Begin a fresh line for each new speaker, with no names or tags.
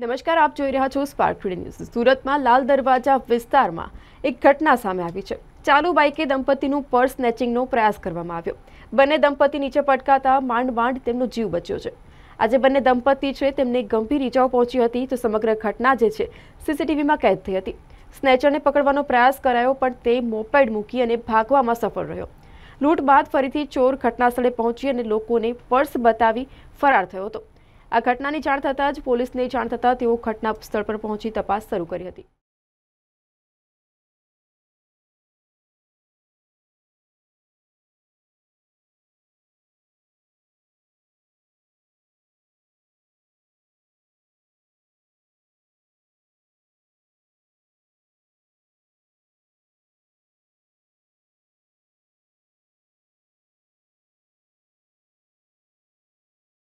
નમસ્કાર આપ જોઈ રહ્યા છો સ્પાર્ક ટુડે ન્યૂઝ સુરતમાં લાલ દરવાજા વિસ્તારમાં એક ઘટના સામે આવી છે ચાલુ બાઇકે દંપતીનું પર્સ સ્નેચિંગનો પ્રયાસ કરવામાં આવ્યો બંને દંપતી નીચે પટકાતા માંડ માંડ તેમનો જીવ બચ્યો છે આજે બંને દંપતી છે તેમને ગંભીર ઇજાઓ પહોંચી હતી તો સમગ્ર ઘટના જે છે સીસીટીવીમાં કેદ થઈ હતી સ્નેચરને પકડવાનો પ્રયાસ કરાયો પણ તે મોપેડ મૂકી અને ભાગવામાં સફળ રહ્યો લૂંટ બાદ ફરીથી ચોર ઘટનાસ્થળે પહોંચી અને લોકોને પર્સ બતાવી ફરાર થયો હતો આ ઘટનાની જાણ થતાં જ પોલીસને જાણ થતાં તેવો ઘટના સ્થળ પર પહોંચી તપાસ શરૂ કરી હતી